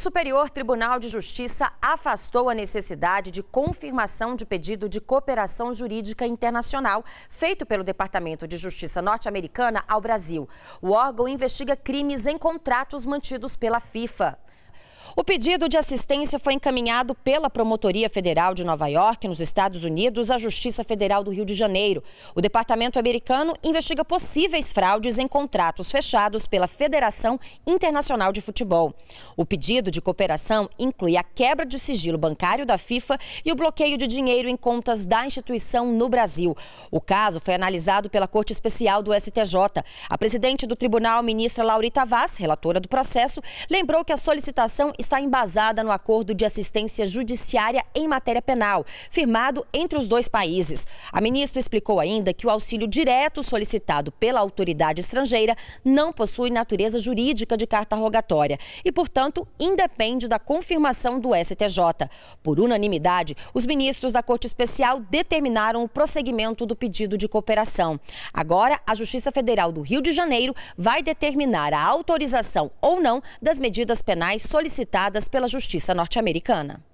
Superior Tribunal de Justiça afastou a necessidade de confirmação de pedido de cooperação jurídica internacional feito pelo Departamento de Justiça norte-americana ao Brasil. O órgão investiga crimes em contratos mantidos pela FIFA. O pedido de assistência foi encaminhado pela Promotoria Federal de Nova York, nos Estados Unidos, à Justiça Federal do Rio de Janeiro. O Departamento americano investiga possíveis fraudes em contratos fechados pela Federação Internacional de Futebol. O pedido de cooperação inclui a quebra de sigilo bancário da FIFA e o bloqueio de dinheiro em contas da instituição no Brasil. O caso foi analisado pela Corte Especial do STJ. A presidente do tribunal, ministra Laurita Vaz, relatora do processo, lembrou que a solicitação está embasada no acordo de assistência judiciária em matéria penal, firmado entre os dois países. A ministra explicou ainda que o auxílio direto solicitado pela autoridade estrangeira não possui natureza jurídica de carta rogatória e, portanto, independe da confirmação do STJ. Por unanimidade, os ministros da Corte Especial determinaram o prosseguimento do pedido de cooperação. Agora, a Justiça Federal do Rio de Janeiro vai determinar a autorização ou não das medidas penais solicitadas solicitadas pela Justiça norte-americana.